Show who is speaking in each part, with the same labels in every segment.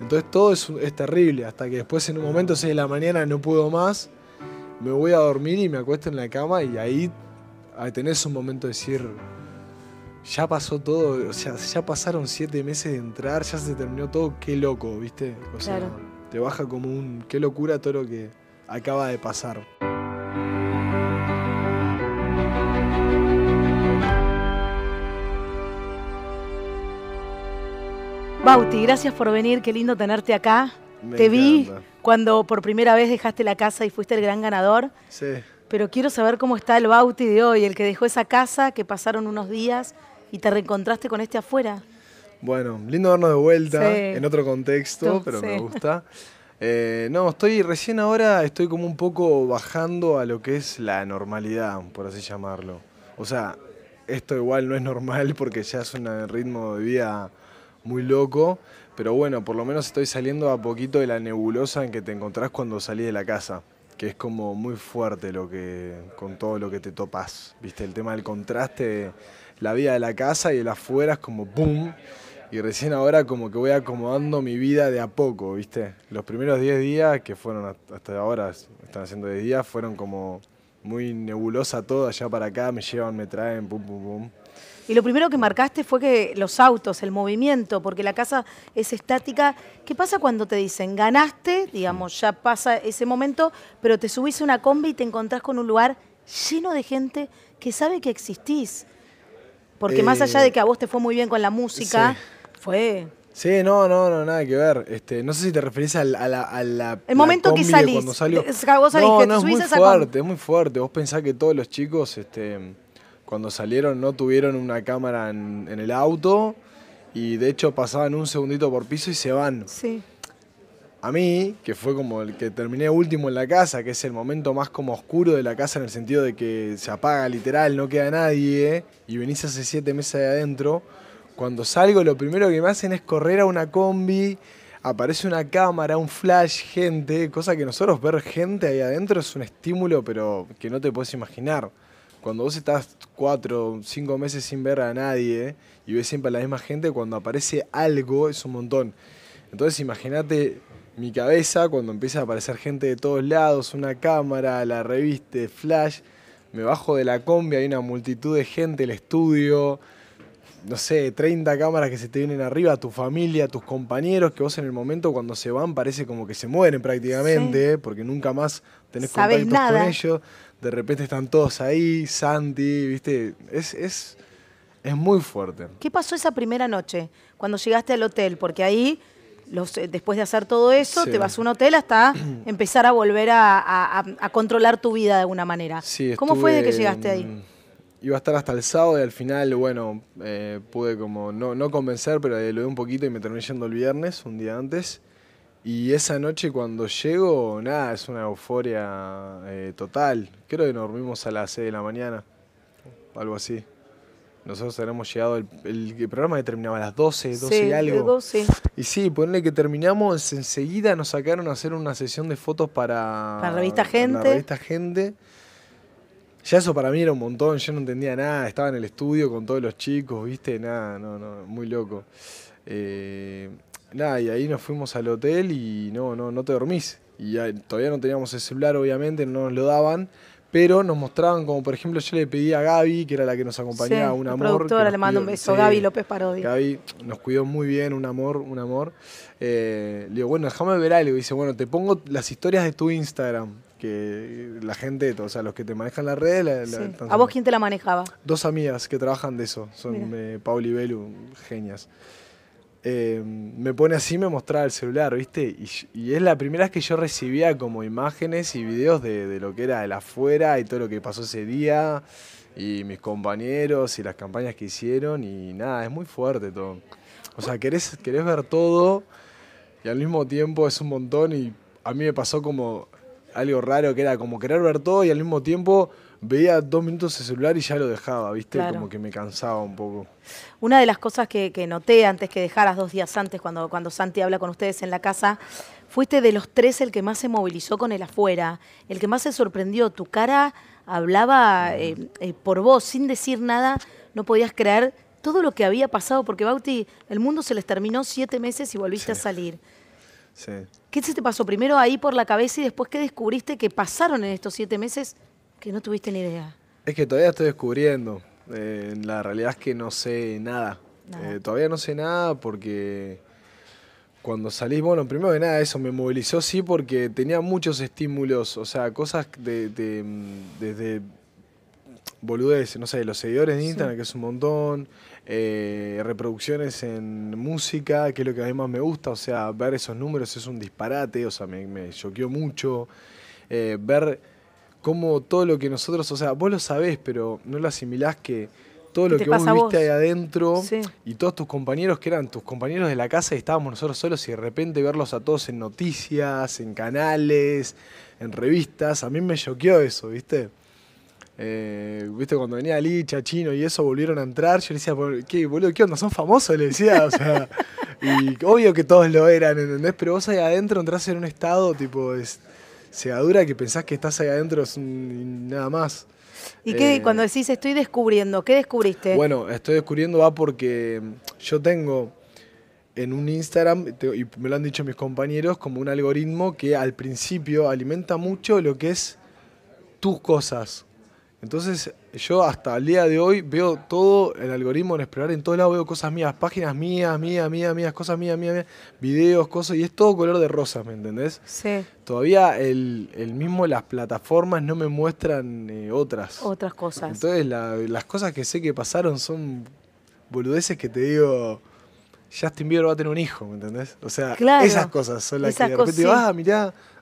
Speaker 1: Entonces todo es, terrible, hasta que después en un momento 6 de la mañana no puedo más, me voy a dormir y me acuesto en la cama y ahí tenés un momento de decir, ya pasó todo, o sea, ya pasaron 7 meses de entrar, ya se terminó todo, qué loco, ¿viste? O sea, te baja como un, qué locura todo lo que acaba de pasar.
Speaker 2: Bauti, gracias por venir, qué lindo tenerte acá. Te vi cuando por primera vez dejaste la casa y fuiste el gran ganador. Sí. Pero quiero saber cómo está el Bauti de hoy, el que dejó esa casa, que pasaron unos días y te reencontraste con este afuera.
Speaker 1: Bueno, lindo darnos de vuelta, en otro contexto, pero me gusta. Eh, no, estoy recién ahora, estoy como un poco bajando a lo que es la normalidad, por así llamarlo. O sea, esto igual no es normal porque ya es un ritmo de vida muy loco, pero bueno, por lo menos estoy saliendo a poquito de la nebulosa en que te encontrás cuando salí de la casa, que es como muy fuerte lo que con todo lo que te topas ¿viste? El tema del contraste la vida de la casa y de las es como ¡pum! Y recién ahora como que voy acomodando mi vida de a poco, ¿viste? Los primeros 10 días, que fueron hasta ahora, están haciendo 10 días, fueron como muy nebulosa todo allá para acá, me llevan, me traen, pum, pum, pum.
Speaker 2: Y lo primero que marcaste fue que los autos, el movimiento, porque la casa es estática. ¿Qué pasa cuando te dicen ganaste? Digamos, ya pasa ese momento, pero te subís a una combi y te encontrás con un lugar lleno de gente que sabe que existís. Porque más allá de eh, que a vos te fue muy bien con la música, fue
Speaker 1: Sí, no, no, no, nada que ver. Este, no sé si te referís a la, a la, El momento que salís. Cuando salió. no, es muy fuerte, es muy fuerte. Vos pensás que todos los chicos, este, cuando salieron no tuvieron una cámara en, el auto y de hecho pasaban un segundito por piso y se van. Sí. A mí, que fue como el que terminé último en la casa, que es el momento más como oscuro de la casa en el sentido de que se apaga literal, no queda nadie, y venís hace siete meses de adentro, cuando salgo lo primero que me hacen es correr a una combi, aparece una cámara, un flash, gente, cosa que nosotros ver gente ahí adentro es un estímulo, pero que no te puedes imaginar cuando vos estás cuatro, cinco meses sin ver a nadie y ves siempre a la misma gente, cuando aparece algo es un montón. Entonces imagínate mi cabeza cuando empieza a aparecer gente de todos lados, una cámara, la revista, flash, me bajo de la combi, hay una multitud de gente, el estudio, no sé, 30 cámaras que se te vienen arriba, tu familia, tus compañeros, que vos en el momento cuando se van parece como que se mueren prácticamente, porque nunca más tenés contacto con ellos de repente están todos ahí, Santi, ¿viste? Es, es, muy fuerte.
Speaker 2: ¿Qué pasó esa primera noche cuando llegaste al hotel? Porque ahí, los, eh, después de hacer todo eso, te vas a un hotel hasta empezar a volver a, controlar tu vida de alguna manera. Sí, ¿Cómo fue de que llegaste ahí?
Speaker 1: Iba a estar hasta el sábado y al final, bueno, eh, pude como no, convencer, pero lo vi un poquito y me terminé yendo el viernes, un día antes. Y esa noche cuando llego, nada, es una euforia eh, total. Creo que nos dormimos a las 6 de la mañana, algo así. Nosotros habíamos llegado, el, programa que terminaba a las 12, 12 y algo. 12. Y sí, ponle que terminamos, enseguida nos sacaron a hacer una sesión de fotos para... Para revista Gente. Para revista Gente. Ya eso para mí era un montón, yo no entendía nada, estaba en el estudio con todos los chicos, viste, nada, no, no, muy loco. Eh, y ahí nos fuimos al hotel y no, no, no te dormís. Y todavía no teníamos el celular, obviamente, no nos lo daban. Pero nos mostraban, como por ejemplo, yo le pedí a Gaby, que era la que nos acompañaba, un amor. productora, le mando un beso, Gaby López Parodi. Gaby nos cuidó muy bien, un amor, un amor. Eh, le digo, bueno, déjame ver algo. Y dice, bueno, te pongo las historias de tu Instagram que la gente, o sea, los que te manejan las redes. La, ¿A vos
Speaker 2: quién te la manejaba?
Speaker 1: Dos amigas que trabajan de eso, son eh, Paul y Belu, genias. Em, me pone así, me mostraba el celular, ¿viste? Y, es la primera vez que yo recibía como imágenes y videos de, lo que era el afuera y todo lo que pasó ese día, y mis compañeros y las campañas que hicieron, y nada, es muy fuerte todo. O sea, querés, querés ver todo y al mismo tiempo es un montón y a mí me pasó como algo raro que era como querer ver todo y al mismo tiempo veía dos minutos el celular y ya lo dejaba, ¿viste? Como que me cansaba un poco.
Speaker 2: Una de las cosas que, noté antes que dejaras dos días antes, cuando, cuando Santi habla con ustedes en la casa, fuiste de los tres el que más se movilizó con el afuera, el que más se sorprendió. Tu cara hablaba eh, eh, por vos, sin decir nada, no podías creer todo lo que había pasado, porque Bauti, el mundo se les terminó siete meses y volviste a salir. Sí. ¿Qué se te pasó primero ahí por la cabeza y después qué descubriste que pasaron en estos siete meses que no tuviste ni idea.
Speaker 1: Es que todavía estoy descubriendo. Eh, la realidad es que no sé nada. Eh, todavía no sé nada porque cuando salí, bueno, primero que nada eso me movilizó, sí, porque tenía muchos estímulos, o sea, cosas de, mm, desde boludeces, no sé, los seguidores de Instagram, que es un montón, eh, reproducciones en música, que es lo que a mí más me gusta, o sea, ver esos números es un disparate, o sea, me choqueó mucho, ver como todo lo que nosotros, o sea, vos lo sabés, pero no lo asimilás que
Speaker 2: todo lo que vos viste
Speaker 1: ahí adentro y todos tus compañeros que eran tus compañeros de la casa y estábamos nosotros solos y de repente verlos a todos en noticias, en canales, en revistas, a mí me choqueó eso, ¿viste? Eh, viste, cuando venía Licha, Chino y eso, volvieron a entrar. Yo le decía, ¿qué, boludo? ¿Qué onda? ¿Son famosos? Le decía, o sea. y obvio que todos lo eran, ¿entendés? Pero vos ahí adentro entras en un estado, tipo, es, Segadura que pensás que estás ahí adentro y nada más. ¿Y qué, eh, cuando
Speaker 2: decís estoy descubriendo, qué descubriste? Bueno,
Speaker 1: estoy descubriendo va ah, porque yo tengo en un Instagram, y me lo han dicho mis compañeros, como un algoritmo que al principio alimenta mucho lo que es tus cosas. Entonces yo hasta el día de hoy veo todo el algoritmo en explorar, en todo lado veo cosas mías, páginas mías, mías, mías, mías, cosas mías, mías, mías, videos, cosas, y es todo color de rosas, ¿me entendés? Sí. Todavía el, el mismo, las plataformas no me muestran eh, otras.
Speaker 2: Otras cosas.
Speaker 1: Entonces las cosas que sé que pasaron son boludeces que te digo... Justin Bieber va a tener un hijo, ¿me entendés? O sea, esas cosas son las que de repente ah,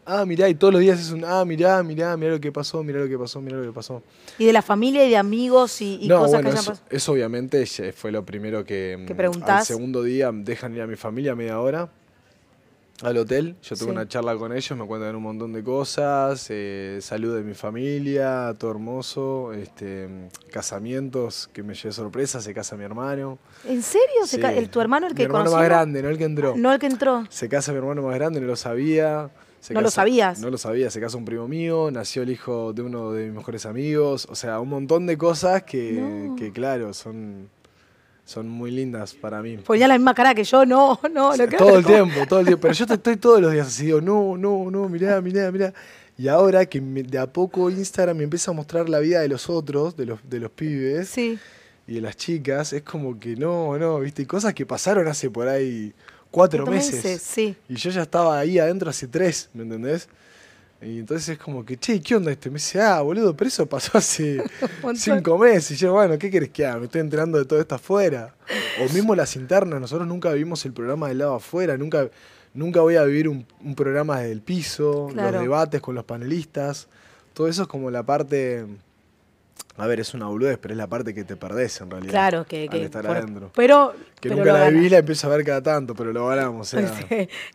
Speaker 1: ah, mirá, y todos los días es un, ah, mirá, mirá, mirá lo que pasó, mirá lo que pasó, mirá lo que pasó.
Speaker 2: ¿Y de la familia y de amigos y, cosas que hayan pasado?
Speaker 1: Eso, obviamente fue lo primero que... ¿Qué el mm, segundo día dejan ir a mi familia media hora al hotel. Yo tuve una charla con ellos, me cuentan un montón de cosas, eh, salud de mi familia, todo hermoso, este, casamientos que me llevé sorpresa, se casa mi hermano.
Speaker 2: ¿En serio? ¿Tu hermano el que Mi hermano más
Speaker 1: grande, no el que entró. No el que entró. Se casa mi hermano más grande, no lo sabía
Speaker 2: no lo sabías.
Speaker 1: No lo sabía, se casó un primo mío, nació el hijo de uno de mis mejores amigos, o sea, un montón de cosas que, claro, son son muy lindas para mí.
Speaker 2: Ponía la misma cara que yo, no, no, Todo el tiempo,
Speaker 1: todo el tiempo. Pero yo estoy todos los días así, no, no, no, mirá, mirá, mirá. Y ahora que de a poco Instagram me empieza a mostrar la vida de los otros, de los, de los pibes y de las chicas, es como que no, no, viste, cosas que pasaron hace por ahí cuatro meses. Y yo ya estaba ahí adentro hace tres, ¿me entendés? Y entonces es como que, che, ¿qué onda este me dice, ah, boludo, pero eso pasó hace
Speaker 2: cinco
Speaker 1: meses. Y yo, bueno, ¿qué querés que haga? Me estoy enterando de todo esto afuera. O mismo las internas, nosotros nunca vivimos el programa del lado afuera, nunca, nunca voy a vivir un, programa desde el piso, los debates con los panelistas. Todo eso es como la parte a ver, es una boludez, pero es la parte que te perdés en
Speaker 2: realidad. Claro, que. que Pero. Que nunca la
Speaker 1: vivís, la empiezo a ver cada tanto, pero lo ganamos. eso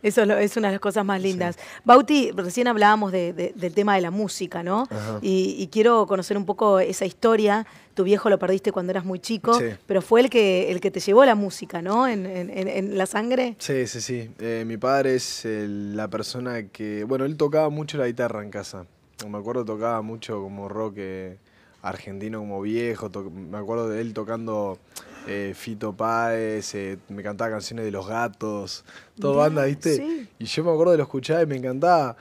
Speaker 2: es, una de las cosas más lindas. Bauti, recién hablábamos del tema de la música, ¿no? Y, quiero conocer un poco esa historia. Tu viejo lo perdiste cuando eras muy chico, pero fue el que, el que te llevó la música, ¿no? En, en, en, la sangre.
Speaker 1: Sí, sí, sí. Eh, mi padre es la persona que. Bueno, él tocaba mucho la guitarra en casa. Me acuerdo tocaba mucho como rock. Eh, argentino como viejo. me acuerdo de él tocando eh, Fito Páez, eh, me cantaba canciones de los gatos, toda banda, ¿viste? Y yo me acuerdo de lo escuchaba y me encantaba.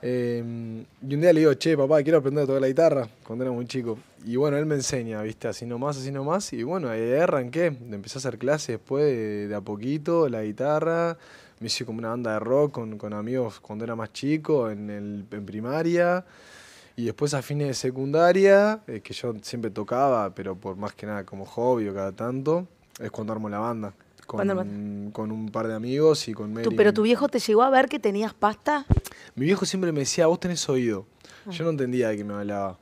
Speaker 1: Em, y un día le digo, che, papá, quiero aprender a tocar la guitarra cuando era muy chico. Y bueno, él me enseña, ¿viste? Así nomás, así nomás. Y bueno, ahí arranqué. Empecé a hacer clases después de, a poquito, la guitarra. Me hice como una banda de rock con, amigos cuando era más chico, en, el, en primaria. Y después a fines de secundaria, eh, que yo siempre tocaba, pero por más que nada como hobby o cada tanto, es cuando armo la banda.
Speaker 2: Con,
Speaker 1: un par de amigos y con medio. ¿Pero tu
Speaker 2: viejo te llegó a ver que tenías pasta?
Speaker 1: Mi viejo siempre me decía, vos tenés oído. Ah. Yo no entendía de qué me hablaba,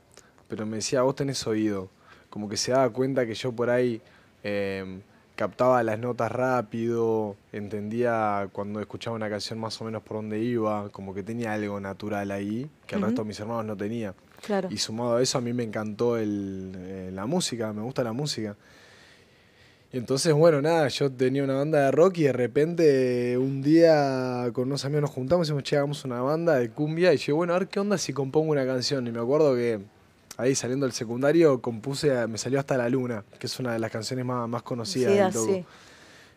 Speaker 1: pero me decía, vos tenés oído. Como que se daba cuenta que yo por ahí... Eh, captaba las notas rápido, entendía cuando escuchaba una canción más o menos por dónde iba, como que tenía algo natural ahí que el resto de mis hermanos no tenía. Claro. Y sumado a eso, a mí me encantó eh, la música, me gusta la música. Y entonces, bueno, nada, yo tenía una banda de rock y de repente un día con unos amigos nos juntamos y nos che, una banda de cumbia. Y yo, bueno, a ver qué onda si compongo una canción. Y me acuerdo que ahí saliendo del secundario, compuse, me salió hasta la luna, que es una de las canciones más, más conocidas sí, del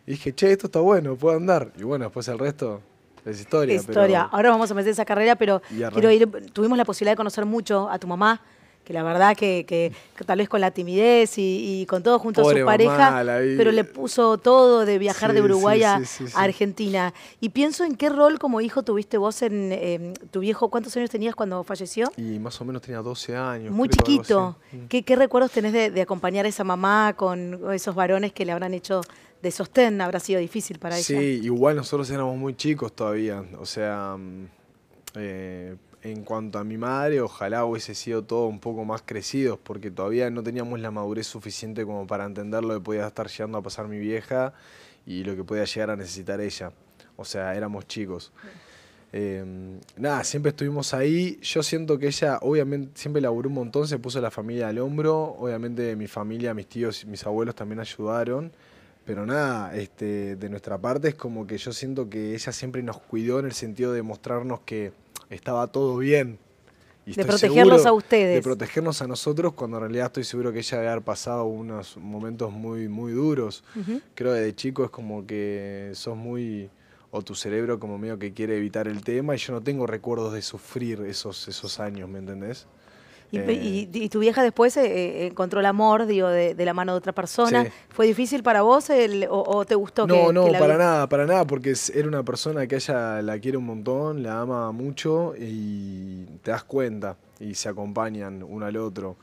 Speaker 1: Y dije, che, esto está bueno, puedo andar. Y bueno, después el resto es historia. historia. Ahora
Speaker 2: vamos a meter esa carrera, pero quiero ir, tuvimos la posibilidad de conocer mucho a tu mamá que la verdad que, tal vez con la timidez y, con todo junto a su pareja, pero le puso todo de viajar de Uruguay a Argentina. Y pienso en qué rol como hijo tuviste vos en em, tu viejo, ¿cuántos años tenías cuando falleció?
Speaker 1: Y más o menos tenía 12 años. Muy chiquito. Mm.
Speaker 2: ¿Qué, recuerdos tenés de, acompañar a esa mamá con esos varones que le habrán hecho de sostén habrá sido difícil para ella. Sí,
Speaker 1: igual nosotros éramos muy chicos todavía. O sea, mm, eh, en cuanto a mi madre, ojalá hubiese sido todo un poco más crecidos, porque todavía no teníamos la madurez suficiente como para entender lo que podía estar llegando a pasar mi vieja y lo que podía llegar a necesitar ella. O sea, éramos chicos. Em, nada, siempre estuvimos ahí. Yo siento que ella, obviamente, siempre laburó un montón, se puso la familia al hombro. Obviamente, mi familia, mis tíos, y mis abuelos también ayudaron. Pero nada, este, de nuestra parte es como que yo siento que ella siempre nos cuidó en el sentido de mostrarnos que estaba todo bien. Y de protegerlos a ustedes. De protegernos a nosotros cuando en realidad estoy seguro que ella debe haber pasado unos momentos muy, muy duros. Creo que de chico es como que sos muy o tu cerebro como medio que quiere evitar el tema y yo no tengo recuerdos de sufrir esos, esos años, ¿me entendés?
Speaker 2: Eh. ¿Y, tu vieja después eh, eh, encontró el amor digo, de, la mano de otra persona? ¿Fue difícil para vos o, te gustó? No, que, no, no para
Speaker 1: nada, para nada, porque era una persona que ella la quiere un montón, la ama mucho y te das cuenta y se acompañan uno al otro.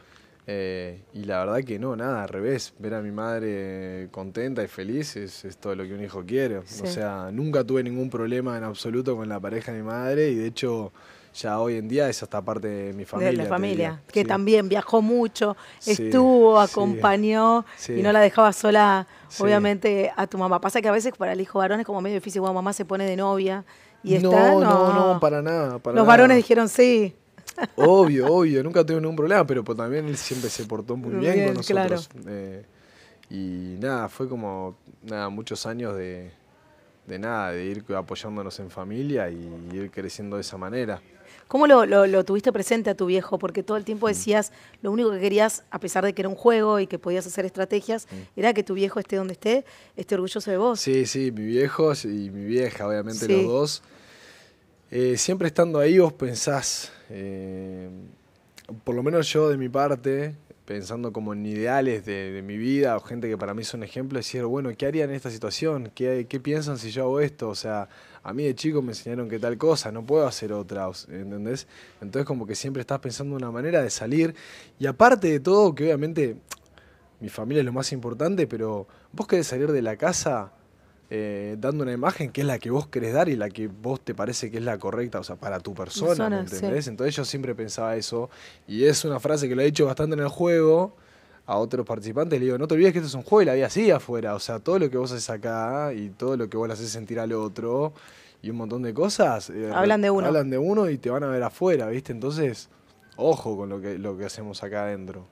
Speaker 1: y la verdad que no, nada, al revés. Ver a mi madre contenta y feliz es, todo lo que un hijo quiere. O sea, nunca tuve ningún problema en absoluto con la pareja de mi madre y de hecho ya hoy en día es hasta parte de mi familia. De la familia, que
Speaker 2: también viajó mucho, estuvo, acompañó y no la dejaba sola, obviamente, a tu mamá. Pasa que a veces para el hijo varón es como medio difícil, bueno, mamá se pone de novia y está. No, no, no, para nada. Los varones dijeron sí.
Speaker 1: Obvio, obvio, nunca tuve ningún problema, pero pues, también él siempre se portó muy, bien, con nosotros. Eh, y nada, fue como nada, muchos años de, de nada, de ir apoyándonos en familia y ir creciendo de esa manera.
Speaker 2: ¿Cómo lo, tuviste presente a tu viejo? Porque todo el tiempo mm. decías, lo único que querías, a pesar de que era un juego y que podías hacer estrategias, mm. era que tu viejo esté donde esté, esté orgulloso de vos.
Speaker 1: Sí, sí, mi viejo y mi vieja, obviamente los dos. Eh, siempre estando ahí vos pensás, eh, por lo menos yo de mi parte, pensando como en ideales de, mi vida o gente que para mí son ejemplo. decir, bueno, ¿qué haría en esta situación? ¿Qué, ¿Qué piensan si yo hago esto? O sea, a mí de chico me enseñaron que tal cosa, no puedo hacer otra, ¿entendés? Entonces como que siempre estás pensando una manera de salir. Y aparte de todo, que obviamente mi familia es lo más importante, pero vos querés salir de la casa eh, dando una imagen que es la que vos querés dar y la que vos te parece que es la correcta, o sea, para tu persona, entendés? Entonces yo siempre pensaba eso, y es una frase que lo he dicho bastante en el juego a otros participantes, le digo, no te olvides que esto es un juego y la vida así afuera, o sea, todo lo que vos haces acá y todo lo que vos le haces sentir al otro y un montón de cosas, eh, hablan de uno. Hablan de uno y te van a ver afuera, ¿viste? Entonces, ojo con lo que, lo que hacemos acá adentro.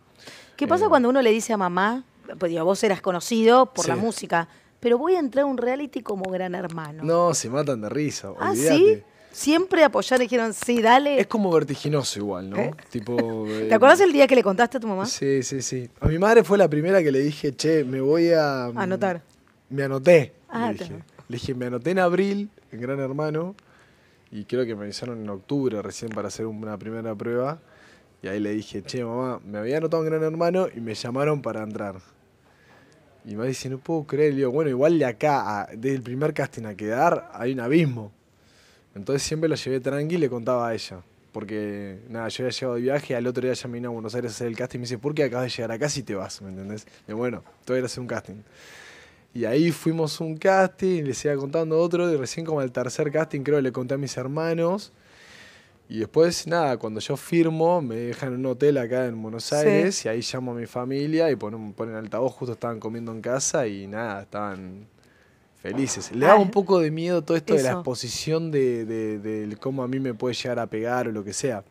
Speaker 2: ¿Qué pasa eh, cuando uno le dice a mamá, pues digo, vos eras conocido por la música? pero voy a entrar a un reality como gran hermano.
Speaker 1: No, se matan de risa. ¿Ah, sí? Siempre apoyaron y dijeron,
Speaker 2: sí, dale.
Speaker 1: Es como vertiginoso igual, ¿no? ¿Eh? Tipo, eh, ¿Te acuerdas
Speaker 2: el día que le contaste a tu mamá?
Speaker 1: Sí, sí, sí. A mi madre fue la primera que le dije, che, me voy a... Mm, Anotar. Me anoté. Ah, le, dije. le dije, me anoté en abril, en Gran Hermano, y creo que me avisaron en octubre recién para hacer una primera prueba. Y ahí le dije, che, mamá, me había anotado en Gran Hermano y me llamaron para entrar. Y me dice, no puedo creer. digo, bueno, igual de acá, desde el primer casting a quedar, hay un abismo. Entonces siempre lo llevé tranqui y le contaba a ella. Porque, nada, yo había llegado de viaje, al otro día ya me vino a Buenos Aires a hacer el casting y me dice, ¿por qué acabas de llegar acá si te vas? ¿Me entendés? Y bueno, tú era hacer un casting. Y ahí fuimos un casting, le seguía contando otro, y recién como el tercer casting creo le conté a mis hermanos. Y después, nada, cuando yo firmo, me dejan en un hotel acá en Buenos Aires y ahí llamo a mi familia y ponen, ponen altavoz, justo estaban comiendo en casa y nada, estaban felices. Le da un poco de miedo todo esto de la exposición de, cómo a mí me puede llegar a pegar o lo que sea.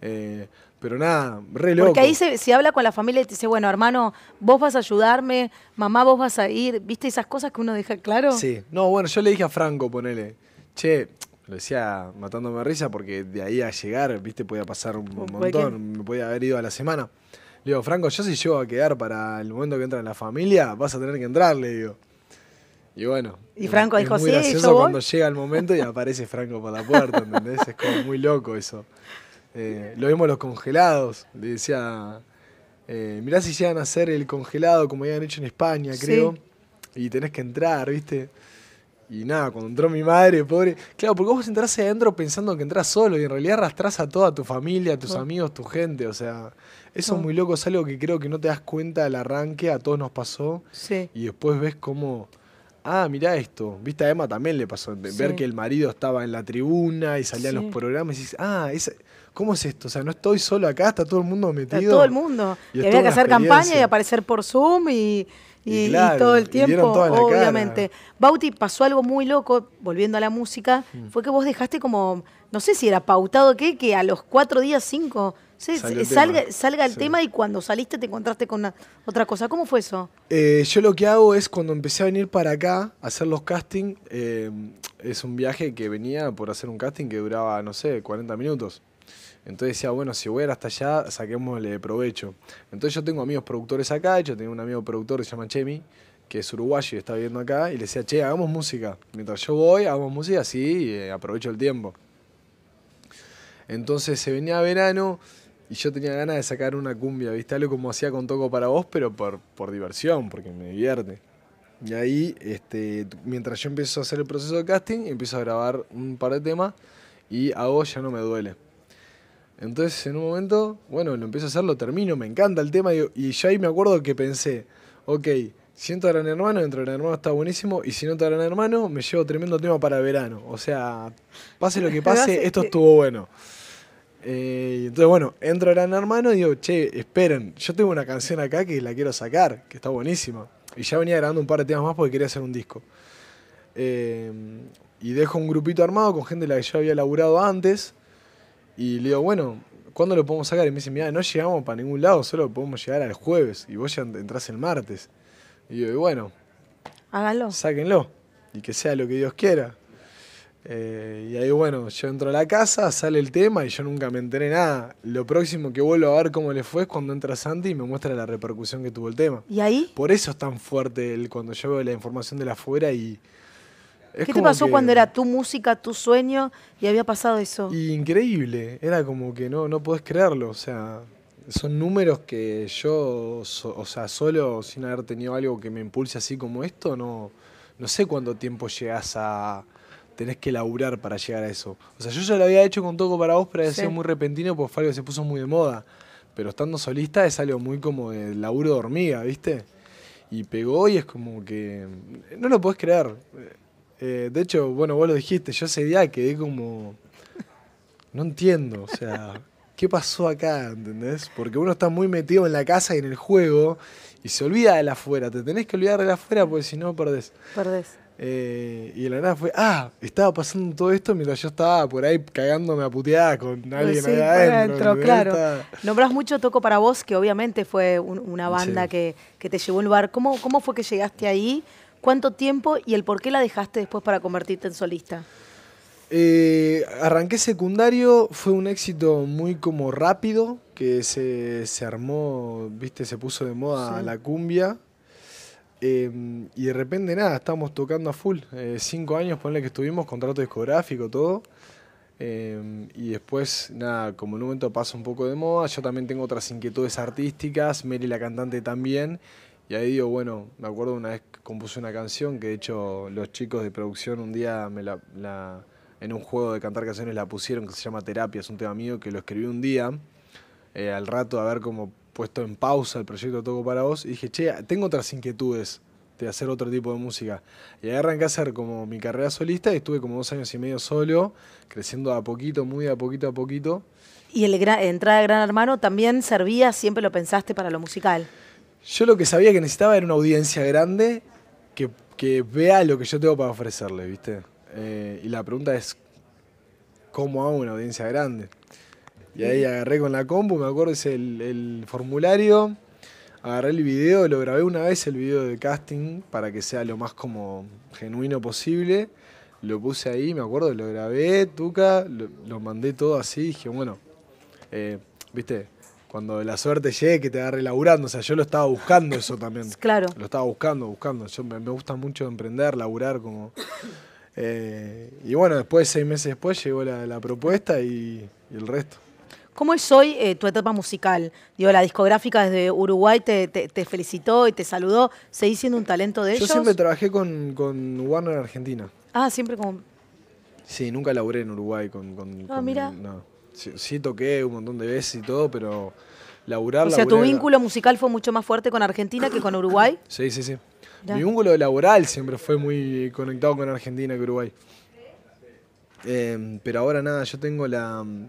Speaker 1: Eh, pero nada, re loco. Porque ahí
Speaker 2: se, habla con la familia y te dice, bueno, hermano, vos vas a ayudarme, mamá, vos vas a ir. ¿Viste esas cosas que uno deja claro? Sí.
Speaker 1: No, bueno, yo le dije a Franco, ponele, che, lo decía matándome risa porque de ahí a llegar, viste, podía pasar un montón, me podía haber ido a la semana. Le digo, Franco, yo si llego a quedar para el momento que entra en la familia, vas a tener que entrar, le digo. Y bueno.
Speaker 2: Y Franco dijo, muy gracioso cuando
Speaker 1: llega el momento y aparece Franco por la puerta, ¿entendés? es como muy loco eso. Eh, lo vimos los congelados, le decía, eh, mirá si llegan a hacer el congelado como habían hecho en España, creo. Y tenés que entrar, ¿viste? Y nada, cuando entró mi madre, pobre. Claro, porque vos entras adentro pensando que entras solo y en realidad arrastras a toda tu familia, a tus amigos, tu gente. O sea, eso es muy loco, es algo que creo que no te das cuenta al arranque, a todos nos pasó. Sí. Y después ves cómo. Ah, mirá esto. Viste a Emma también le pasó. Ver que el marido estaba en la tribuna y salían los programas y dices, ah, ¿cómo es esto? O sea, no estoy solo acá, está todo el
Speaker 2: mundo metido. Está todo el mundo. había que hacer campaña y aparecer por Zoom y y, todo el tiempo, obviamente. Bauti, pasó algo muy loco, volviendo a la música, mm. fue que vos dejaste como, no sé si era pautado qué, que a los cuatro días, cinco, salga, el tema y cuando saliste te encontraste con otra cosa. ¿Cómo fue eso?
Speaker 1: Eh, yo lo que hago es cuando empecé a venir para acá a hacer los castings, eh, es un viaje que venía por hacer un casting que duraba, no sé, 40 minutos. Entonces decía, bueno, si voy a ir hasta allá, saquémosle provecho. Entonces yo tengo amigos productores acá, yo tengo un amigo productor que se llama Chemi, que es uruguayo y está viviendo acá, y le decía, che, hagamos música. Mientras yo voy, hagamos música, sí, y eh, aprovecho el tiempo. Entonces se venía verano y yo tenía ganas de sacar una cumbia, ¿viste? Algo como hacía con Toco para vos, pero por, diversión, porque me divierte. Y ahí, este, mientras yo empiezo a hacer el proceso de casting, empiezo a grabar un par de temas y a vos ya no me duele. Entonces en un momento, bueno, lo empiezo a hacer, lo termino, me encanta el tema y, ya ahí me acuerdo que pensé, ok, siento Gran Hermano, a Gran Hermano está buenísimo, y si no está Gran Hermano, me llevo tremendo tema para verano. O sea,
Speaker 2: pase lo que pase, esto estuvo
Speaker 1: bueno. Eh, entonces, bueno, entro a Gran Hermano y digo, che, esperen, yo tengo una canción acá que la quiero sacar, que está buenísima. Y ya venía grabando un par de temas más porque quería hacer un disco. Eh, y dejo un grupito armado con gente de la que yo había laburado antes. Y le digo, bueno, ¿cuándo lo podemos sacar? Y me dice, mira, no llegamos para ningún lado, solo podemos llegar al jueves. Y vos ya entrás el martes. Y yo, bueno, háganlo. Sáquenlo. Y que sea lo que Dios quiera. Eh, y ahí, bueno, yo entro a la casa, sale el tema y yo nunca me enteré nada. Lo próximo que vuelvo a ver cómo le fue es cuando entra Santi y me muestra la repercusión que tuvo el tema. ¿Y ahí? Por eso es tan fuerte el, cuando yo veo la información de la afuera y ¿Qué te pasó cuando era
Speaker 2: tu música, tu sueño y había pasado eso?
Speaker 1: increíble, era como que no, no podés creerlo, o sea, son números que yo, o sea, solo sin haber tenido algo que me impulse así como esto, no, no sé cuánto tiempo llegas a... Tenés que laburar para llegar a eso. O sea, yo ya lo había hecho con Toco para vos, pero había sido muy repentino porque fue algo que se puso muy de moda. Pero estando solista es algo muy como de laburo de hormiga, ¿viste? Y pegó y es como que... No lo podés creer eh, de hecho, bueno, vos lo dijiste, yo ese día quedé como. No entiendo, o sea, ¿qué pasó acá? ¿Entendés? Porque uno está muy metido en la casa y en el juego y se olvida de la afuera. Te tenés que olvidar de la afuera porque si no perdés. Perdés. Eh, y la verdad fue, ah, estaba pasando todo esto mientras yo estaba por ahí cagándome a puteadas con pues alguien sí, adentro. claro.
Speaker 2: Nombrás mucho Toco para vos, que obviamente fue una banda que, te llevó a un lugar. ¿Cómo, ¿Cómo fue que llegaste ahí? ¿Cuánto tiempo y el por qué la dejaste después para convertirte en solista?
Speaker 1: Eh, arranqué secundario, fue un éxito muy como rápido, que se, armó, viste, se puso de moda la cumbia. Em, y de repente nada, estábamos tocando a full. Eh, cinco años, ponle que estuvimos, contrato discográfico, todo. Em, y después, nada, como el momento pasa un poco de moda, yo también tengo otras inquietudes artísticas, Mary la cantante también. Y ahí digo, bueno, me acuerdo una vez que compuse una canción que de hecho los chicos de producción un día me la, en un juego de cantar canciones la pusieron que se llama Terapia, es un tema mío que lo escribí un día, eh, al rato de haber como puesto en pausa el proyecto Toco para vos, y dije, che, tengo otras inquietudes de hacer otro tipo de música. Y ahí arranqué a hacer como mi carrera solista y estuve como dos años y medio solo, creciendo a poquito, muy a poquito a poquito.
Speaker 2: ¿Y el entrada de Gran Hermano también servía, siempre lo pensaste para lo musical?
Speaker 1: Yo lo que sabía que necesitaba era una audiencia grande que, vea lo que yo tengo para ofrecerle, ¿viste? Eh, y la pregunta es, ¿cómo hago una audiencia grande? Y ahí agarré con la compu, me acuerdo, es el, formulario, agarré el video, lo grabé una vez el video de casting para que sea lo más como genuino posible. Lo puse ahí, me acuerdo, lo grabé, tuca, lo, mandé todo así, dije, bueno, eh, viste, cuando la suerte llegue, que te agarre laburando. O sea, yo lo estaba buscando eso también. Claro. Lo estaba buscando, buscando. me, gusta mucho emprender, laburar como... Eh, y bueno, después, seis meses después, llegó la, propuesta y, el resto.
Speaker 2: ¿Cómo es hoy eh, tu etapa musical? Digo, la discográfica desde Uruguay te, felicitó y te saludó. ¿Seguís siendo un talento de eso ellos? Yo siempre
Speaker 1: trabajé con, Warner Argentina.
Speaker 2: Ah, siempre con...
Speaker 1: Sí, nunca laburé en Uruguay con... con ah, mira sí, toqué un montón de veces y todo, pero laburar... O sea, tu vínculo
Speaker 2: musical fue mucho más fuerte con Argentina que con Uruguay. Sí, sí, sí. Mi
Speaker 1: vínculo laboral siempre fue muy conectado con Argentina que Uruguay. Em, pero ahora nada, yo tengo la... Mm,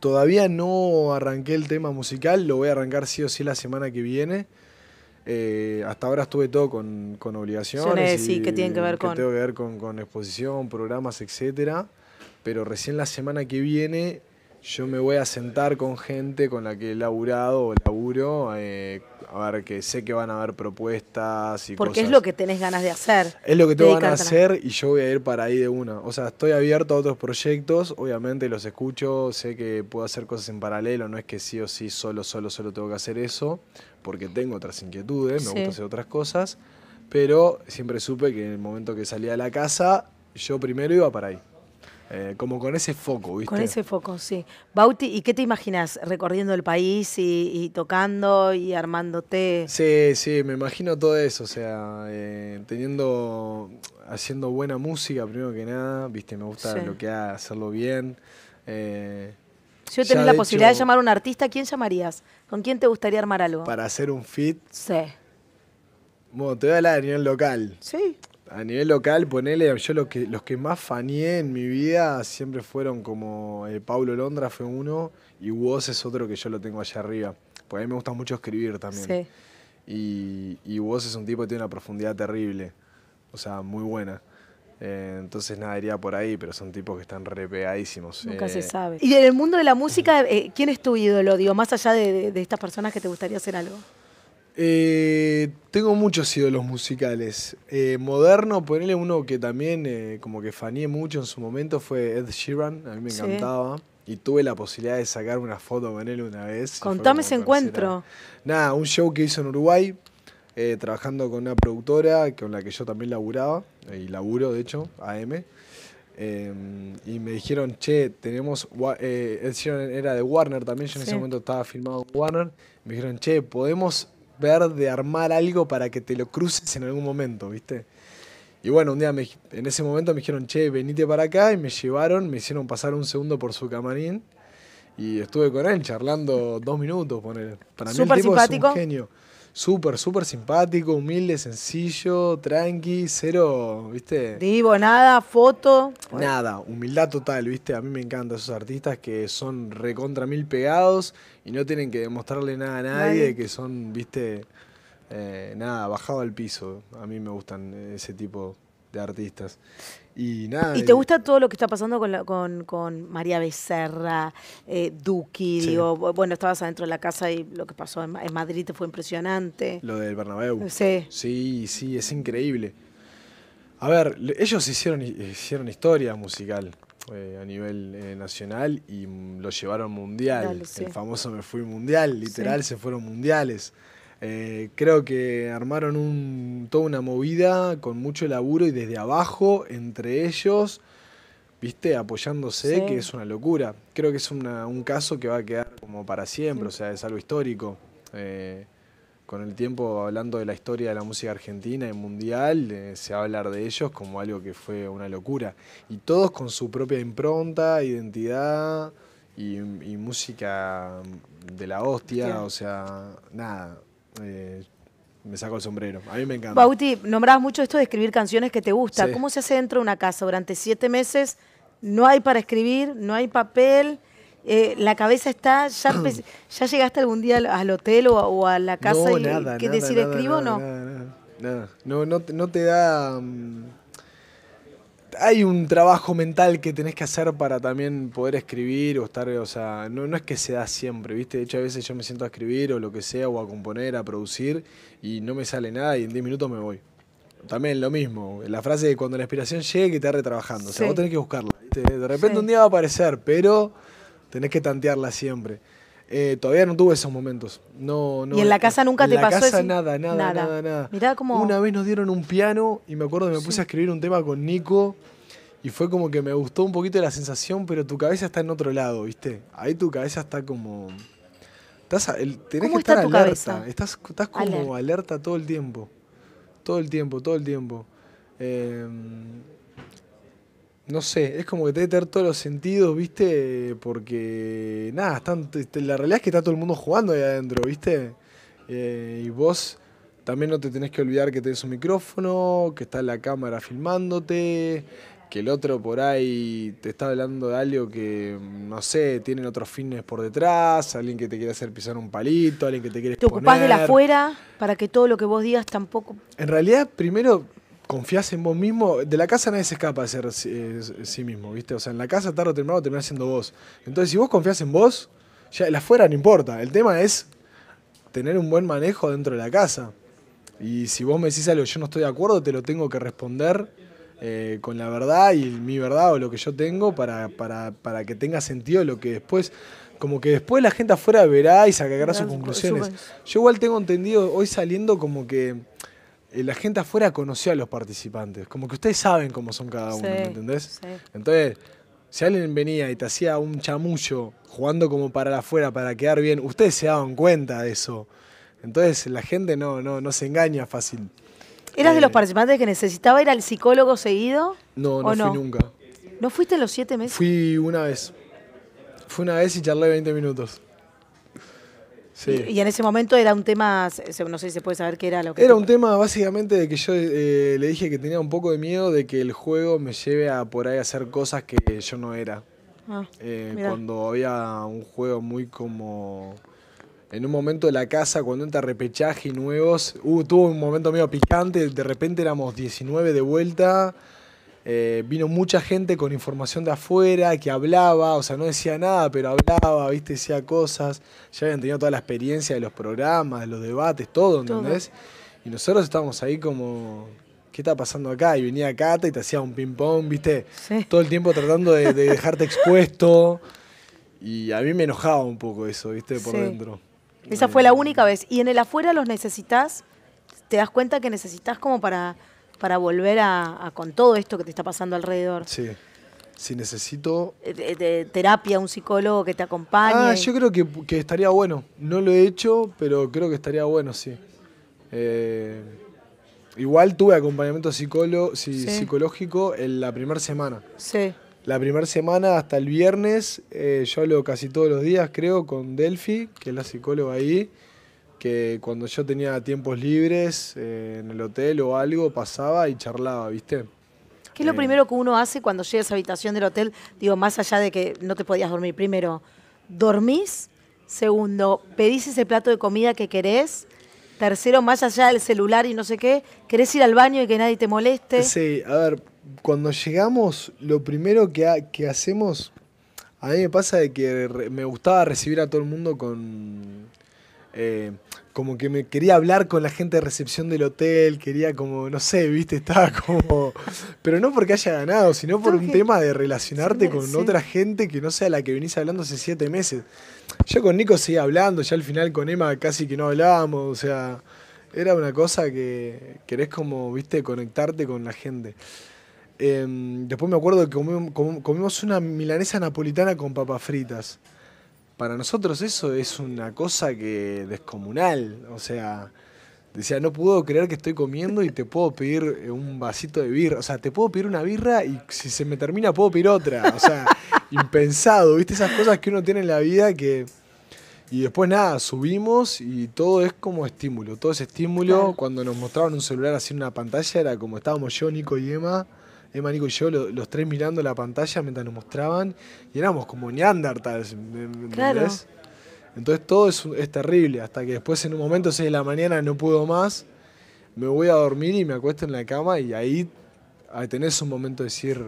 Speaker 1: todavía no arranqué el tema musical, lo voy a arrancar sí o sí la semana que viene. Eh, hasta ahora estuve todo con, obligaciones. Sí, y, que tienen que ver con. Tengo que ver con, exposición, programas, etcétera. Pero recién la semana que viene yo me voy a sentar con gente con la que he laburado o laburo, eh, a ver, que sé que van a haber propuestas y Porque es lo
Speaker 2: que tenés ganas de hacer.
Speaker 1: Es lo que tengo ganas de hacer y yo voy a ir para ahí de una. O sea, estoy abierto a otros proyectos, obviamente los escucho, sé que puedo hacer cosas en paralelo, no es que sí o sí solo, solo, solo tengo que hacer eso, porque tengo otras inquietudes, me gusta hacer otras cosas, pero siempre supe que en el momento que salía de la casa, yo primero iba para ahí. Eh, como con ese foco, ¿viste? Con ese
Speaker 2: foco, sí. Bauti, ¿y qué te imaginas recorriendo el país y, tocando y armándote?
Speaker 1: Sí, sí, me imagino todo eso, o sea, eh, teniendo, haciendo buena música primero que nada, ¿viste? Me gusta lo que haga, hacerlo bien. si eh, yo tenés la posibilidad de llamar
Speaker 2: a un artista, ¿quién llamarías? ¿Con quién te gustaría armar algo?
Speaker 1: Para hacer un fit. Sí. Bueno, te voy a hablar a nivel local. Sí a nivel local, ponele, yo lo que, los que más faneé en mi vida siempre fueron como eh, Pablo Londra fue uno y Woz es otro que yo lo tengo allá arriba. Porque a mí me gusta mucho escribir también. Sí. Y, y es un tipo que tiene una profundidad terrible, o sea, muy buena. Eh, entonces nada, iría por ahí, pero son tipos que están pegadísimos. Nunca eh. se sabe.
Speaker 2: Y en el mundo de la música, ¿quién es tu ídolo? Digo, más allá de estas personas que te gustaría hacer algo.
Speaker 1: Eh, tengo muchos ídolos musicales. Eh, moderno, ponerle uno que también eh, como que faneé mucho en su momento fue Ed Sheeran, a mí me encantaba. Y tuve la posibilidad de sacar una foto con él una vez. Contame ese encuentro. Nada, un show que hizo en Uruguay, trabajando con una productora con la que yo también laburaba, y laburo de hecho, AM. y me dijeron, che, tenemos. Ed Sheeran era de Warner también, yo en ese momento estaba filmado con Warner. Me dijeron, che, podemos ver de armar algo para que te lo cruces en algún momento, ¿viste? Y bueno, un día me, en ese momento me dijeron, che, venite para acá y me llevaron, me hicieron pasar un segundo por su camarín y estuve con él charlando dos minutos, con Para mí el tipo es un genio súper, súper simpático, humilde, sencillo, tranqui, cero, ¿viste?
Speaker 2: Divo, nada, foto.
Speaker 1: Nada, humildad total, ¿viste? A mí me encantan esos artistas que son recontra mil pegados y no tienen que demostrarle nada a nadie, que son, ¿viste? Eh, nada, bajado al piso. A mí me gustan ese tipo artistas. Y nada. ¿Y te
Speaker 2: gusta todo lo que está pasando con, con, María Becerra, eh, Duki? Digo, bueno, estabas adentro de la casa y lo que pasó en, Madrid fue impresionante.
Speaker 1: Lo del Bernabéu. Sí. Sí, es increíble. A ver, ellos hicieron, hicieron historia musical. Eh, a nivel eh, nacional y lo llevaron mundial. El famoso me fui mundial, literal, se fueron mundiales. Eh, creo que armaron un, toda una movida con mucho laburo y desde abajo, entre ellos, viste, apoyándose, que es una locura. Creo que es una, un caso que va a quedar como para siempre, o sea, es algo histórico. Eh, con el tiempo, hablando de la historia de la música argentina y mundial, eh, se va a hablar de ellos como algo que fue una locura. Y todos con su propia impronta, identidad y, música de la hostia. o sea, nada, eh, me saco el sombrero. A mí me encanta. Bauti,
Speaker 2: nombrabas mucho esto de escribir canciones que te gusta. ¿Cómo se hace dentro de una casa durante siete meses? No hay para escribir, no hay papel. Eh, la cabeza está, ya, ya llegaste algún día al, hotel o, a la casa y nada, decir escribo o no.
Speaker 1: No, no, no te da... Mm, hay un trabajo mental que tenés que hacer para también poder escribir o estar, o sea, no, es que se da siempre, ¿viste? De hecho, a veces yo me siento a escribir o lo que sea, o a componer, a producir, y no me sale nada y en 10 minutos me voy. También lo mismo, la frase de cuando la inspiración llegue que te trabajando. o sea, vos tenés que buscarla, ¿viste? De repente un día va a aparecer, pero tenés que tantearla siempre. Eh, todavía no tuve esos momentos. No, ¿Y en la casa nunca te pasó Nada, nada, nada, nada, como... Una vez nos dieron un piano y me acuerdo que me puse a escribir un tema con Nico y fue como que me gustó un poquito la sensación, pero tu cabeza está en otro lado, ¿viste? Ahí tu cabeza está como... tenés que estar alerta, estás, estás como alerta. alerta todo el tiempo, todo el tiempo, todo el tiempo. Eh, no sé, es como que te tener todos los sentidos, ¿viste? Porque, nada, la realidad es que está todo el mundo jugando ahí adentro, ¿viste? Eh, y vos también no te tenés que olvidar que tenés un micrófono, que está la cámara filmándote, que el otro por ahí te está hablando de algo que, no sé, tienen otros fines por detrás, alguien que te quiere hacer pisar un palito, alguien que te quiere... Te ocupás de la
Speaker 2: afuera para que todo lo que vos digas tampoco...
Speaker 1: En realidad, primero confiás en vos mismo. De la casa nadie se escapa de ser eh, sí mismo, ¿viste? O sea, en la casa tarde o temprano terminás siendo vos. Entonces, si vos confías en vos, ya la afuera no importa. El tema es tener un buen manejo dentro de la casa. Y si vos me decís algo, yo no estoy de acuerdo, te lo tengo que responder eh, con la verdad y mi verdad o lo que yo tengo para, para, para que tenga sentido lo que después como que después la gente afuera verá y sacará sus conclusiones. Yo igual tengo entendido hoy saliendo como que eh, la gente afuera conoció a los participantes. Como que ustedes saben cómo son cada uno, ¿me entendés? Entonces, si alguien venía y te hacía un chamullo jugando como para afuera para quedar bien, ustedes se daban cuenta de eso. Entonces, la gente no, no, no se engaña fácil.
Speaker 2: ¿Eras de los eh, participantes que necesitaba ir al psicólogo seguido?
Speaker 1: No, no, fui nunca.
Speaker 2: ¿No fuiste los siete meses?
Speaker 1: Fui una vez. Fui una vez y charlé 20 minutos. Y,
Speaker 2: en ese momento era un tema, no sé si se puede saber qué era lo que... Era un
Speaker 1: tema básicamente de que yo eh, le dije que tenía un poco de miedo de que el juego me lleve a por ahí a hacer cosas que yo no era. Ah, eh, cuando había un juego muy como... En un momento de la casa, cuando entra repechaje y nuevos, hubo uh, tuvo un momento medio picante, de repente éramos 19 de vuelta. Eh, vino mucha gente con información de afuera, que hablaba, o sea, no decía nada, pero hablaba, viste, decía cosas. Ya habían tenido toda la experiencia de los programas, de los debates, todo, ¿entendés? Y nosotros estábamos ahí como, ¿qué está pasando acá? Y venía Cata y te hacía un ping-pong, ¿viste? Todo el tiempo tratando de, dejarte expuesto. Y a mí me enojaba un poco eso, ¿viste? Por dentro. Esa fue la
Speaker 2: única vez. ¿Y en el afuera los necesitas? ¿Te das cuenta que necesitas como para para volver a, con todo esto que te está pasando alrededor?
Speaker 1: Sí. Si necesito...
Speaker 2: Eh, de terapia, un psicólogo que te acompañe. Ah, yo
Speaker 1: creo que, estaría bueno. No lo he hecho, pero creo que estaría bueno, sí. Eh, igual tuve acompañamiento psicológico en la primera semana. Sí. La primera semana hasta el viernes, eh, yo hablo casi todos los días, creo, con Delphi, que es la psicóloga ahí cuando yo tenía tiempos libres eh, en el hotel o algo, pasaba y charlaba, ¿viste?
Speaker 2: ¿Qué es lo eh, primero que uno hace cuando llega a esa habitación del hotel? Digo, más allá de que no te podías dormir. Primero, ¿dormís? Segundo, ¿pedís ese plato de comida que querés? Tercero, más allá del celular y no sé qué, ¿querés ir al baño y que nadie te moleste?
Speaker 1: Sí, a ver, cuando llegamos, lo primero que, hacemos, a mí me pasa de que me gustaba recibir a todo el mundo con... Eh, como que me quería hablar con la gente de recepción del hotel, quería como, no sé, viste, estaba como... Pero no porque haya ganado, sino por un tema de relacionarte con otra gente que no sea la que venís hablando hace siete meses. Yo con Nico seguía hablando, ya al final con Emma casi que no hablábamos, o sea, era una cosa que querés como, viste, conectarte con la gente. Em, después me acuerdo que comimos una milanesa napolitana con papas fritas para nosotros eso es una cosa que descomunal. O sea, decía, no puedo creer que estoy comiendo y te puedo pedir eh, un vasito de birra. O sea, te puedo pedir una birra y si se me termina puedo pedir otra. O sea, impensado, ¿viste? Esas cosas que uno tiene en la vida que... Y después nada, subimos y todo es como estímulo. Todo ese estímulo, cuando nos mostraban un celular así una pantalla, era como estábamos yo, Nico y Emma eh, Manico y yo, los tres mirando la pantalla mientras nos mostraban, y éramos como neandertals, ¿me, Entonces todo es, terrible, hasta que después en un momento, 6 de la mañana, no puedo más, me voy a dormir y me acuesto en la cama y ahí, ah, tenés un momento de decir,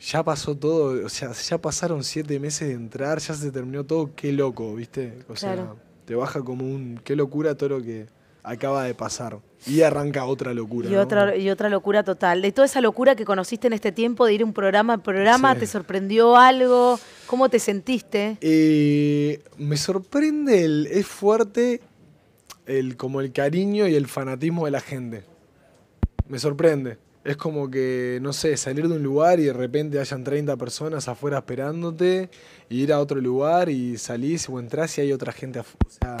Speaker 1: ya pasó todo, o sea, ya pasaron siete meses de entrar, ya se terminó todo, qué loco, ¿viste? O sea, te baja como un, qué locura todo lo que acaba de pasar. Y arranca otra locura. Y, otra,
Speaker 2: y otra locura total. De toda esa locura que conociste en este tiempo de ir un programa a programa, ¿te sorprendió algo? ¿Cómo te sentiste?
Speaker 1: Eh, me sorprende, el, es fuerte el, como el cariño y el fanatismo de la gente. Me sorprende. Es como que, no sé, salir de un lugar y de repente hayan 30 personas afuera esperándote, y ir a otro lugar y salís o entras y hay otra gente afuera.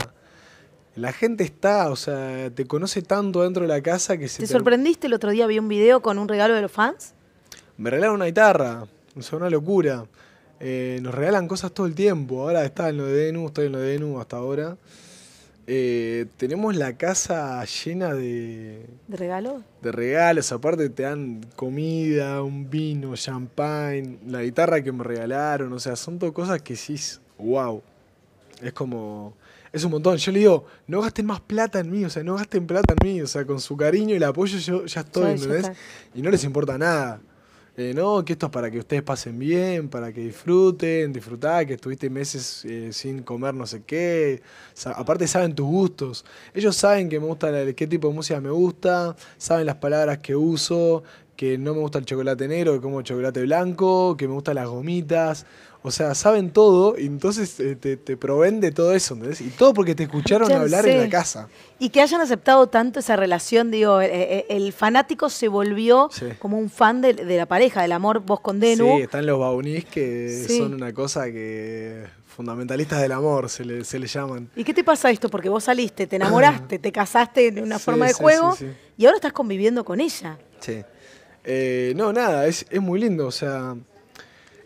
Speaker 1: La gente está, o sea, te conoce tanto dentro de la casa que se. ¿Te,
Speaker 2: sorprendiste el otro día? Vi un video con un regalo de los fans.
Speaker 1: Me regalaron una guitarra, o sea, una locura. Eh, nos regalan cosas todo el tiempo. Ahora está en lo de Denu, estoy en lo de Denu hasta ahora. Eh, tenemos la casa llena de. ¿De regalos? De regalos. Aparte, te dan comida, un vino, champagne, la guitarra que me regalaron. O sea, son todo cosas que sí, wow. Es como es un montón. Yo le digo, no gasten más plata en mí, o sea, no gasten plata en mí, o sea, con su cariño y el apoyo yo ya estoy, ¿entendés? Y no les importa nada. Eh, no, que esto es para que ustedes pasen bien, para que disfruten, disfrutar, que estuviste meses eh, sin comer no sé qué. aparte saben tus gustos. Ellos saben que me gusta qué tipo de música me gusta, saben las palabras que uso, que no me gusta el chocolate negro, que como chocolate blanco, que me gustan las gomitas. O sea, saben todo y entonces eh, te, te, proveen de todo eso, Y todo porque te escucharon hablar en la casa.
Speaker 2: Y que hayan aceptado tanto esa relación, digo, eh, eh, el fanático se volvió como un fan de, la pareja, del amor vos con Sí,
Speaker 1: están los baunís que son una cosa que fundamentalistas del amor, se le, llaman.
Speaker 2: ¿Y qué te pasa esto? Porque vos saliste, te enamoraste, te casaste de una forma de juego y ahora estás conviviendo con ella.
Speaker 1: Sí. no, nada, es, muy lindo, o sea,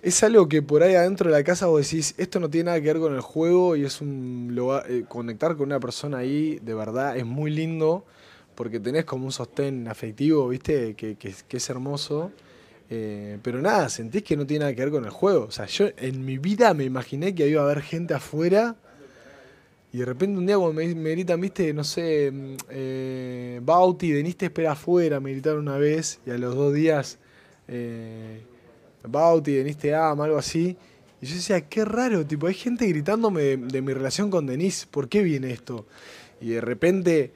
Speaker 1: es algo que por ahí adentro de la casa vos decís, esto no tiene nada que ver con el juego y es un eh, conectar con una persona ahí, de verdad, es muy lindo, porque tenés como un sostén afectivo, viste, que, es hermoso. Eh, pero nada, sentís que no tiene nada que ver con el juego. O sea, yo en mi vida me imaginé que iba a haber gente afuera. Y de repente un día cuando me, gritan, viste, no sé, mm, eh, Bauti, veniste a espera afuera, me gritaron una vez y a los dos días Bauti, Denise te ama, algo así. Y yo decía, qué raro, tipo, hay gente gritándome de, mi relación con Denise. ¿por qué viene esto? Y de repente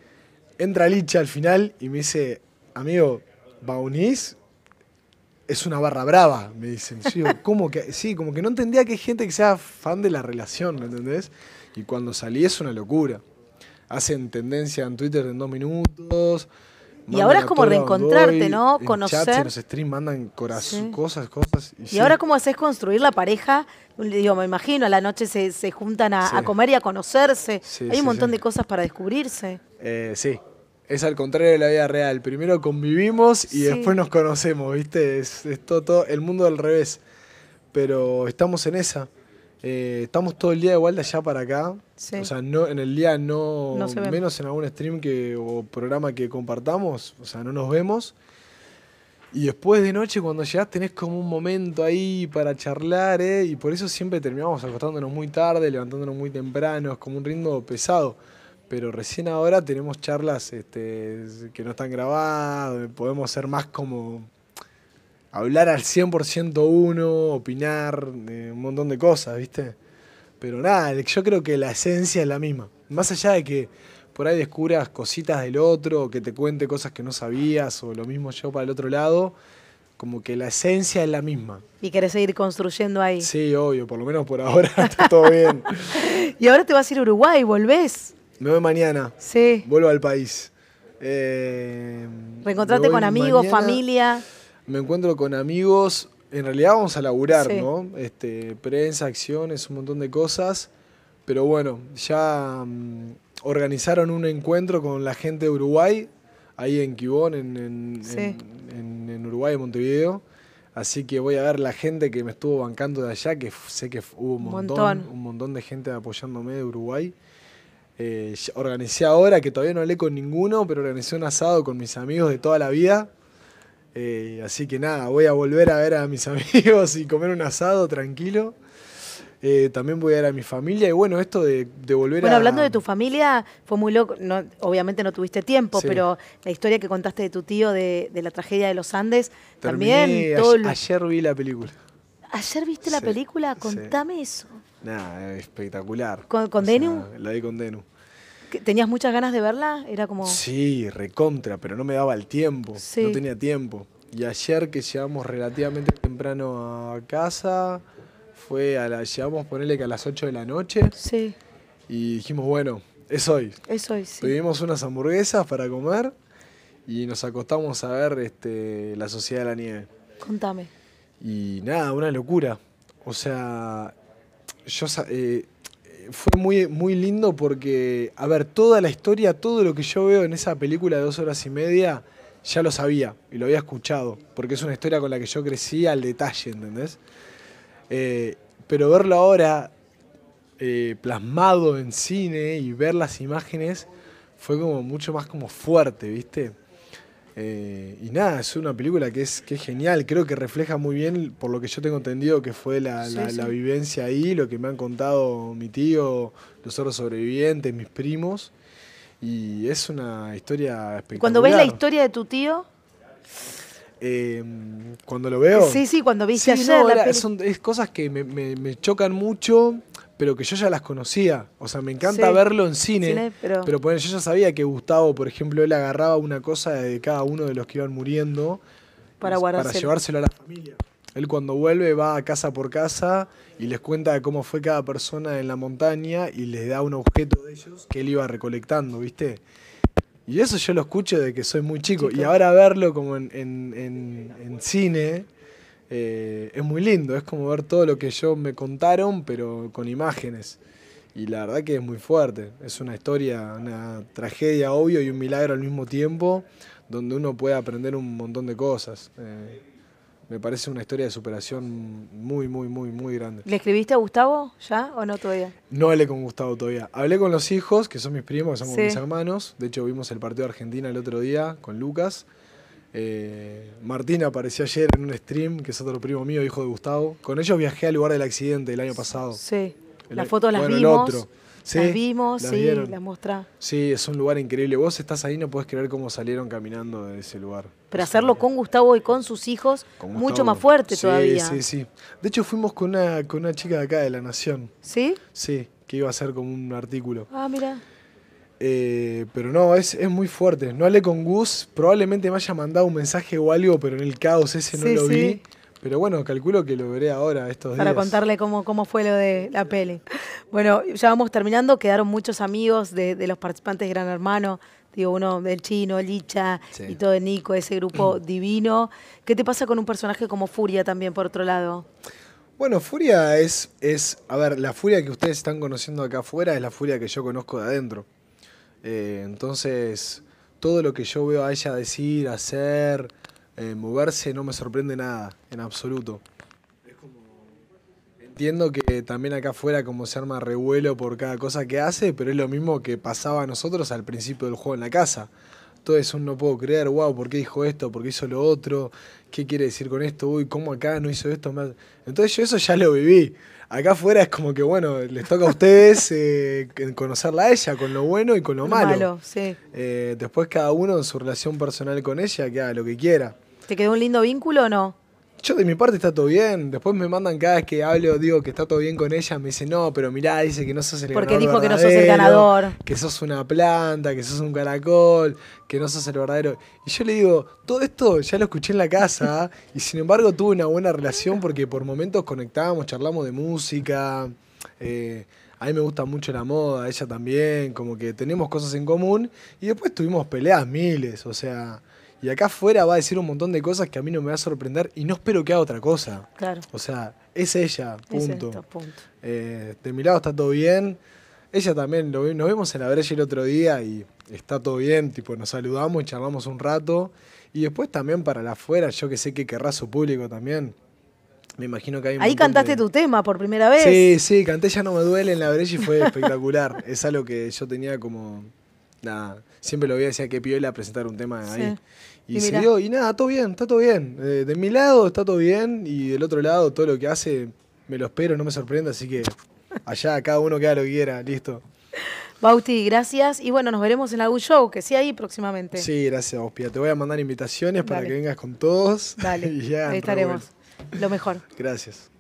Speaker 1: entra Licha al final y me dice, amigo, Baunis es una barra brava, me dicen. Sí, como que, sí, como que no entendía que hay gente que sea fan de la relación, ¿me entendés? Y cuando salí es una locura. Hacen tendencia en Twitter en dos minutos
Speaker 2: y ahora es como reencontrarte, ¿no? En Conocer. Chats, en los
Speaker 1: streams mandan cosas, cosas. Y, ahora
Speaker 2: cómo haces construir la pareja, digo, me imagino, a la noche se, juntan a, comer y a conocerse. Hay un montón de cosas para descubrirse.
Speaker 1: Eh, sí, es al contrario de la vida real. Primero convivimos y después nos conocemos, ¿viste? Es, todo el mundo al revés. Pero estamos en esa. Eh, estamos todo el día igual de allá para acá. O sea, no, en el día no, menos en algún stream que, o programa que compartamos, o sea, no nos vemos. Y después de noche, cuando llegás, tenés como un momento ahí para charlar, eh, Y por eso siempre terminamos acostándonos muy tarde, levantándonos muy temprano, es como un ritmo pesado. Pero recién ahora tenemos charlas este, que no están grabadas, podemos ser más como hablar al 100% uno, opinar eh, un montón de cosas, ¿viste? Pero nada, yo creo que la esencia es la misma. Más allá de que por ahí descubras cositas del otro, que te cuente cosas que no sabías, o lo mismo yo para el otro lado, como que la esencia es la misma.
Speaker 2: Y querés seguir construyendo ahí.
Speaker 1: Sí, obvio, por lo menos por ahora está todo bien.
Speaker 2: y ahora te vas a ir a Uruguay, ¿volvés?
Speaker 1: Me voy mañana. Sí. Vuelvo al país. Eh, Reencontrarte con amigos, familia me encuentro con amigos, en realidad vamos a laburar, ¿no? Este, prensa, acciones, un montón de cosas, pero bueno, ya mm, organizaron un encuentro con la gente de Uruguay, ahí en Quibón, en, Uruguay, en Montevideo. Así que voy a ver la gente que me estuvo bancando de allá, que sé que hubo un montón, un montón de gente apoyándome de Uruguay. Eh, organicé ahora, que todavía no hablé con ninguno, pero organizé un asado con mis amigos de toda la vida. Eh, así que nada, voy a volver a ver a mis amigos y comer un asado tranquilo. Eh, también voy a ver a mi familia y bueno, esto de, volver a... Bueno, hablando de
Speaker 2: tu familia, fue muy loco, obviamente no tuviste tiempo, pero la historia que contaste de tu tío de, la tragedia de los Andes, también...
Speaker 1: Ayer, vi la película.
Speaker 2: ¿Ayer viste la película? Contame eso.
Speaker 1: Nada, espectacular. ¿Con, Denu? La vi con Denu.
Speaker 2: ¿Tenías muchas ganas de verla? Era como...
Speaker 1: Sí, recontra, pero no me daba el tiempo. No tenía tiempo. Y ayer que llegamos relativamente temprano a casa, fue a la, llegamos, ponerle que a las 8 de la noche. Sí. Y dijimos, bueno, es hoy. Es hoy, sí. Tuvimos unas hamburguesas para comer y nos acostamos a ver este, La Sociedad de la Nieve. Contame. Y nada, una locura. O sea, yo... Eh, fue muy, muy lindo porque, a ver, toda la historia, todo lo que yo veo en esa película de dos horas y media, ya lo sabía y lo había escuchado, porque es una historia con la que yo crecí al detalle, ¿entendés? Eh, pero verlo ahora eh, plasmado en cine y ver las imágenes fue como mucho más como fuerte, ¿viste? Eh, y nada, es una película que es, genial, creo que refleja muy bien, por lo que yo tengo entendido, que fue la, vivencia ahí, lo que me han contado mi tío, los otros sobrevivientes, mis primos. Y es una historia espectacular. Cuando ves la
Speaker 2: historia de tu tío...
Speaker 1: Em, cuando lo veo... Sí, sí,
Speaker 2: cuando viste ayer
Speaker 1: es cosas que me, me chocan mucho pero que yo ya las conocía. O sea, me encanta verlo en cine.
Speaker 2: pero, pues yo ya
Speaker 1: sabía que Gustavo, por ejemplo, él agarraba una cosa de cada uno de los que iban muriendo
Speaker 2: para, llevárselo
Speaker 1: a la familia. Él cuando vuelve va a casa por casa y les cuenta cómo fue cada persona en la montaña y les da un objeto de ellos que él iba recolectando, ¿viste? Y eso yo lo escucho de que soy muy chico. Y ahora verlo como en, en, en cine, eh, es muy lindo, es como ver todo lo que yo me contaron, pero con imágenes. Y la verdad que es muy fuerte, es una historia, una tragedia obvio y un milagro al mismo tiempo, donde uno puede aprender un montón de cosas. Eh, me parece una historia de superación muy, muy, muy, muy grande. ¿Le
Speaker 2: escribiste a Gustavo ya o no todavía?
Speaker 1: No hablé con Gustavo todavía. Hablé con los hijos, que son mis primos, que son mis hermanos. De hecho, vimos el partido de Argentina el otro día con Lucas. Eh, Martín apareció ayer en un stream, que es otro primo mío, hijo de Gustavo. Con ellos viajé al lugar del accidente el año pasado. Sí.
Speaker 2: las fotos las vimos. las vimos, las sí, las mostrá.
Speaker 1: Sí, es un lugar increíble. Vos estás ahí, no podés creer cómo salieron caminando de ese lugar.
Speaker 2: Pero hacerlo con Gustavo y con sus hijos, mucho más fuerte todavía. Sí,
Speaker 1: sí. sí. De hecho, fuimos con una, con una chica de acá, de La Nación. ¿Sí? Sí, que iba a hacer como un artículo. Ah, mira. Eh, pero no, es, es, muy fuerte. No hablé con Gus, probablemente me haya mandado un mensaje o algo, pero en el caos ese no lo vi. Pero bueno, calculo que lo veré ahora estos Para días. Para contarle
Speaker 2: cómo, cómo fue lo de la peli. Bueno, ya vamos terminando. Quedaron muchos amigos de, los participantes de Gran Hermano. Digo, uno del chino, Licha y todo de Nico, ese grupo divino. ¿Qué te pasa con un personaje como Furia también, por otro lado? Bueno,
Speaker 1: Furia es, es, a ver, la Furia que ustedes están conociendo acá afuera es la Furia que yo conozco de adentro. Eh, entonces, todo lo que yo veo a ella decir, hacer, eh, moverse, no me sorprende nada, en absoluto. Entiendo que también acá afuera como se arma revuelo por cada cosa que hace, pero es lo mismo que pasaba a nosotros al principio del juego en la casa. Todo eso no puedo creer, wow, ¿por qué dijo esto? ¿Por qué hizo lo otro? ¿Qué quiere decir con esto? Uy, ¿cómo acá no hizo esto? Entonces yo eso ya lo viví. Acá afuera es como que, bueno, les toca a ustedes eh, conocerla a ella, con lo bueno y con lo, malo. Eh, después cada uno en su relación personal con ella, que haga lo que quiera.
Speaker 2: ¿Te quedó un lindo vínculo o no?
Speaker 1: Yo de mi parte está todo bien. Después me mandan cada vez que hablo, digo que está todo bien con ella. Me dice, no, pero mirá, dice que no sos el ganador. Porque dijo que no sos el ganador. Que sos una planta, que sos un caracol, que no sos el verdadero. Y yo le digo, todo esto ya lo escuché en la casa. y sin embargo tuve una buena relación porque por momentos conectábamos, charlamos de música. Eh, a mí me gusta mucho la moda, ella también, como que tenemos cosas en común. Y después tuvimos peleas miles, o sea, y acá afuera va a decir un montón de cosas que a mí no me va a sorprender y no espero que haga otra cosa. Claro. O sea, es ella, punto. Es eh, de mi lado está todo bien. Ella también, nos vemos en la brecha el otro día y está todo bien, tipo, nos saludamos charlamos un rato. Y después también para la afuera, yo que sé que querrá su público también. Me imagino que hay Ahí cantaste
Speaker 2: tu tema por primera vez. Sí,
Speaker 1: sí, canté Ya no me duele en la brecha y fue espectacular. es algo que yo tenía como. siempre lo voy a decía que a presentar un tema ahí. Sí. Y, y nada, todo bien, está todo bien. Eh, de mi lado está todo bien y del otro lado todo lo que hace me lo espero, no me sorprende, así que allá cada uno queda lo que quiera, listo.
Speaker 2: Bauti, gracias. Y bueno, nos veremos en algún show, que sí ahí próximamente. Sí,
Speaker 1: gracias, Ospia. Te voy a mandar invitaciones para que
Speaker 2: vengas con todos. Dale, estaremos. Lo mejor. Gracias.